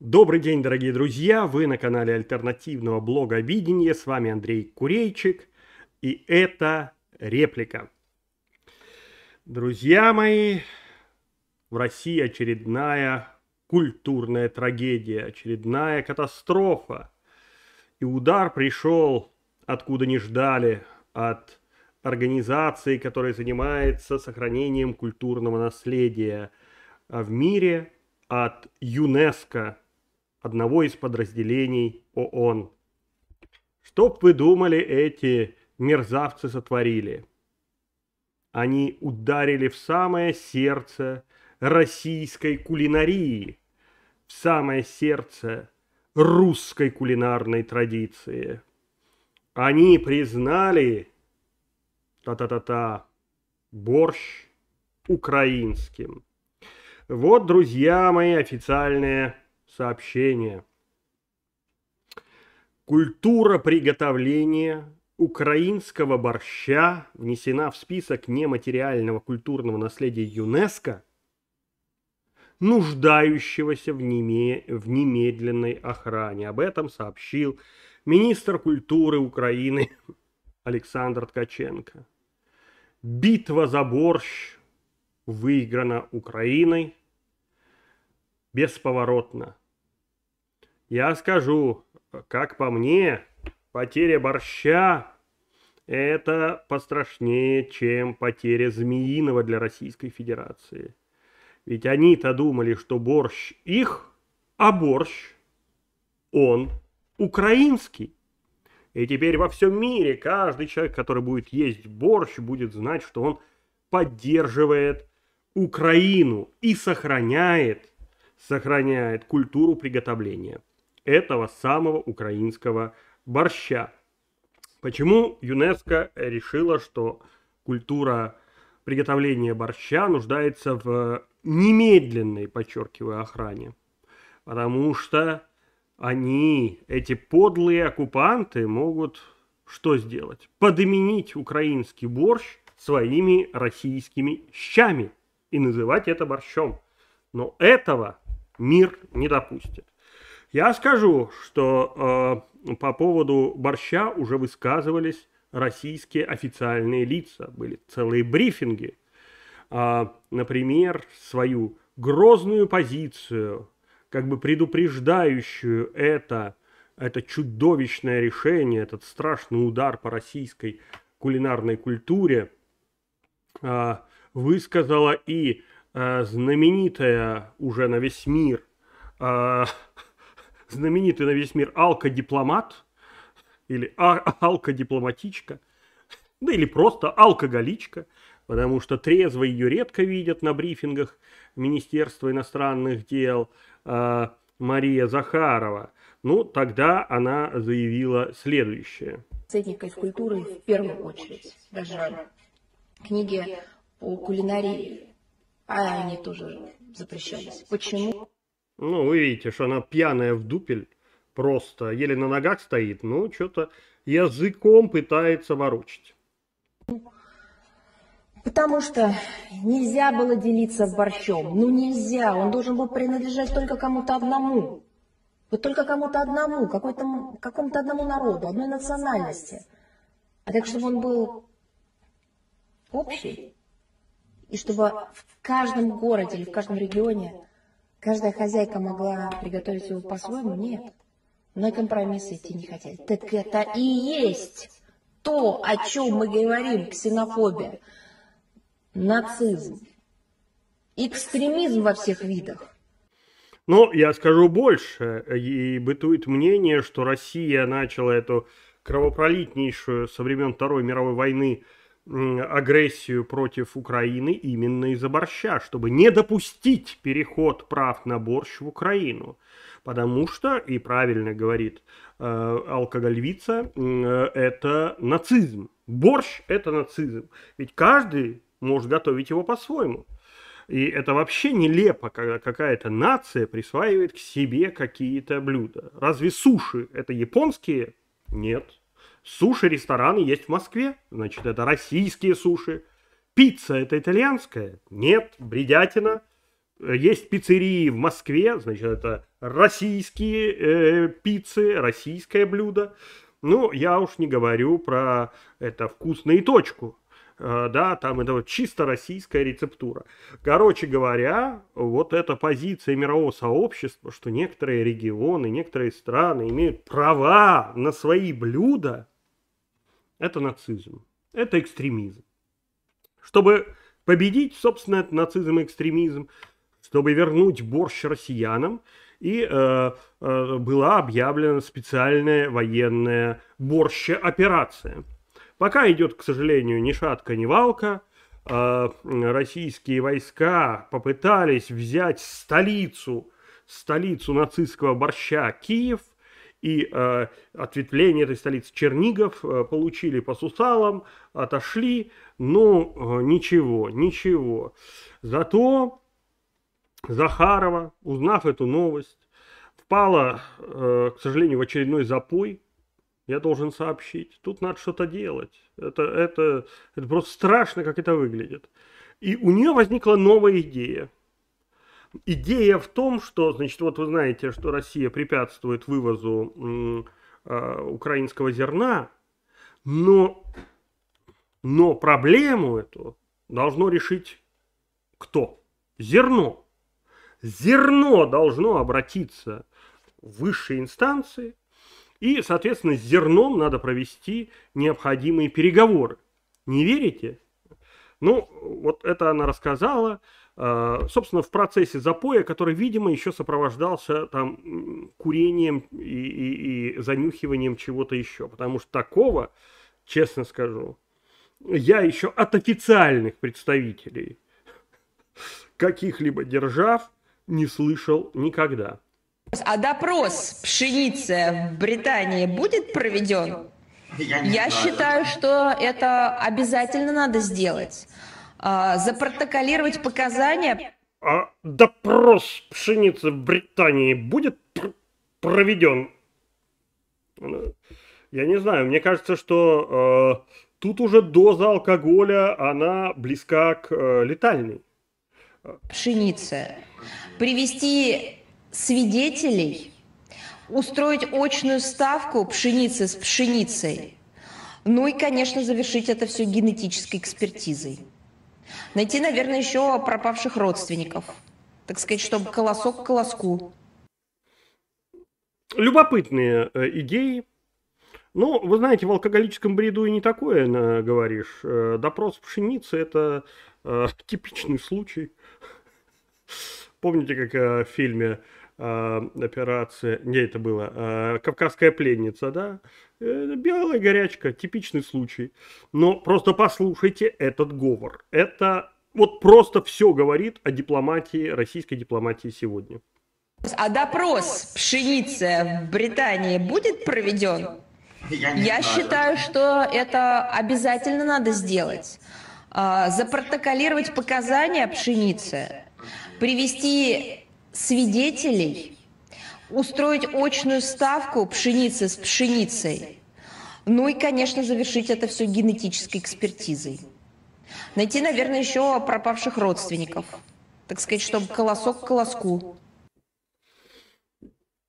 Добрый день, дорогие друзья! Вы на канале альтернативного блога «Видение». С вами Андрей Курейчик. И это реплика. Друзья мои, в России очередная культурная трагедия, очередная катастрофа. И удар пришел, откуда не ждали, от организации, которая занимается сохранением культурного наследия в мире, от ЮНЕСКО – одного из подразделений ООН. Чтоб вы думали, эти мерзавцы сотворили? Они ударили в самое сердце российской кулинарии, в самое сердце русской кулинарной традиции. Они признали та-та-та-та борщ украинским. Вот, друзья мои, официальные сообщение. Культура приготовления украинского борща внесена в список нематериального культурного наследия ЮНЕСКО, нуждающегося в, неме, в немедленной охране. Об этом сообщил министр культуры Украины Александр Ткаченко. Битва за борщ выиграна Украиной бесповоротно. Я скажу, как по мне, потеря борща – это пострашнее, чем потеря змеиного для Российской Федерации. Ведь они-то думали, что борщ их, а борщ он украинский. И теперь во всем мире каждый человек, который будет есть борщ, будет знать, что он поддерживает Украину и сохраняет, сохраняет культуру приготовления этого самого украинского борща. Почему ЮНЕСКО решила, что культура приготовления борща нуждается в э, немедленной, подчеркиваю, охране? Потому что они, эти подлые оккупанты, могут что сделать? Подменить украинский борщ своими российскими щами и называть это борщом. Но этого мир не допустит. Я скажу, что э, по поводу борща уже высказывались российские официальные лица, были целые брифинги. Э, например, свою грозную позицию, как бы предупреждающую это, это чудовищное решение, этот страшный удар по российской кулинарной культуре, э, высказала и э, знаменитая уже на весь мир э, знаменитый на весь мир алкодипломат или а- алкодипломатичка, да или просто алкоголичка, потому что трезво ее редко видят на брифингах Министерства иностранных дел э, Мария Захарова. Ну, тогда она заявила следующее. Ценников культуры в первую очередь, даже книги по кулинарии, а они тоже запрещались. Почему? Ну, вы видите, что она пьяная в дупель, просто еле на ногах стоит, ну, что-то языком пытается ворочить. Потому что нельзя было делиться борщом. Ну нельзя, он должен был принадлежать только кому-то одному. Вот только кому-то одному, какому-то какому одному народу, одной национальности. А так, чтобы он был общий, и чтобы в каждом городе или в каждом регионе Каждая хозяйка могла приготовить его по-своему? Нет. На компромиссы идти не хотели. Так это и есть то, о чем мы говорим, ксенофобия, нацизм, экстремизм во всех видах. Но ну, я скажу больше, и бытует мнение, что Россия начала эту кровопролитнейшую со времен Второй мировой войны агрессию против Украины именно из-за борща, чтобы не допустить переход прав на борщ в Украину. Потому что, и правильно говорит э, алкогольвица, э, это нацизм. Борщ – это нацизм. Ведь каждый может готовить его по-своему. И это вообще нелепо, когда какая-то нация присваивает к себе какие-то блюда. Разве суши – это японские? Нет. Суши-рестораны есть в Москве, значит, это российские суши. Пицца это итальянская? Нет, бредятина. Есть пиццерии в Москве, значит, это российские э, пиццы, российское блюдо. Ну, я уж не говорю про это вкусную точку. Э, да, там это вот чисто российская рецептура. Короче говоря, вот эта позиция мирового сообщества, что некоторые регионы, некоторые страны имеют права на свои блюда, это нацизм, это экстремизм. Чтобы победить, собственно, этот нацизм и экстремизм, чтобы вернуть борщ россиянам, и э, э, была объявлена специальная военная операция. Пока идет, к сожалению, ни шатка, ни валка. Э, российские войска попытались взять столицу, столицу нацистского борща Киев – и э, ответвление этой столицы Чернигов, э, получили по сусалам, отошли, но ну, э, ничего, ничего. Зато Захарова, узнав эту новость, впала, э, к сожалению, в очередной запой, я должен сообщить. Тут надо что-то делать. Это, это, это просто страшно, как это выглядит. И у нее возникла новая идея идея в том, что, значит, вот вы знаете, что Россия препятствует вывозу а, украинского зерна, но, но проблему эту должно решить кто? Зерно. Зерно должно обратиться в высшие инстанции, и, соответственно, с зерном надо провести необходимые переговоры. Не верите? Ну, вот это она рассказала. Э, собственно, в процессе запоя, который, видимо, еще сопровождался там курением и, и, и занюхиванием чего-то еще. Потому что такого, честно скажу, я еще от официальных представителей каких-либо держав не слышал никогда. А допрос пшеницы в Британии будет проведен? Я, Я знаю, считаю, да. что это обязательно надо сделать а, запротоколировать показания. А допрос пшеницы в Британии будет пр проведен? Ну, я не знаю, мне кажется, что э, тут уже доза алкоголя, она близка к э, летальной. Пшеница. Привести свидетелей, устроить очную ставку пшеницы с пшеницей. Ну и, конечно, завершить это все генетической экспертизой. Найти, наверное, еще пропавших родственников. Так сказать, чтобы колосок к колоску. Любопытные э, идеи. Ну, вы знаете, в алкоголическом бреду и не такое говоришь. Э, допрос пшеницы – это э, типичный случай. Помните, как э, в фильме Э, операция, не это было, э, «Кавказская пленница», да, э, белая горячка, типичный случай. Но просто послушайте этот говор. Это вот просто все говорит о дипломатии, российской дипломатии сегодня. А допрос пшеницы в Британии будет проведен? Я, Я считаю, что это обязательно надо сделать. А, запротоколировать показания пшеницы, привести свидетелей, устроить очную ставку пшеницы с пшеницей, ну и, конечно, завершить это все генетической экспертизой. Найти, наверное, еще пропавших родственников. Так сказать, чтобы колосок к колоску.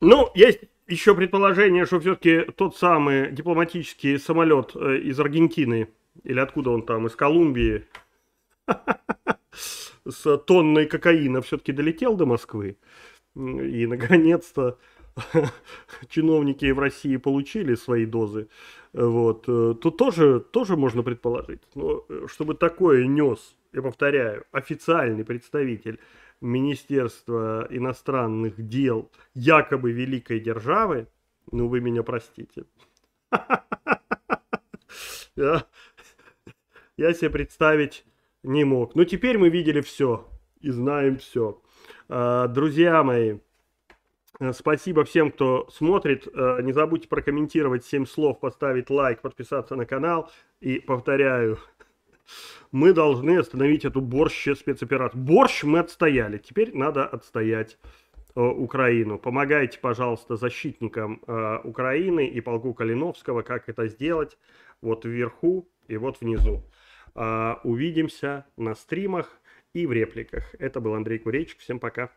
Ну, есть еще предположение, что все-таки тот самый дипломатический самолет э, из Аргентины, или откуда он там, из Колумбии, с тонной кокаина все-таки долетел до Москвы. И, наконец-то, чиновники в России получили свои дозы. Вот. Э, Тут тоже, тоже можно предположить. Но э, чтобы такое нес, я повторяю, официальный представитель Министерства иностранных дел якобы великой державы, ну вы меня простите. Я себе представить не мог. Но теперь мы видели все и знаем все. А, друзья мои, э, спасибо всем, кто смотрит. Э, не забудьте прокомментировать 7 слов, поставить лайк, подписаться на канал. И повторяю, мы должны остановить эту борщ э, спецоперацию. Борщ мы отстояли, теперь надо отстоять Украину. Помогайте, пожалуйста, защитникам Украины и полку Калиновского, как это сделать. Вот вверху и вот внизу. А, увидимся на стримах и в репликах. Это был Андрей Куречик. Всем пока.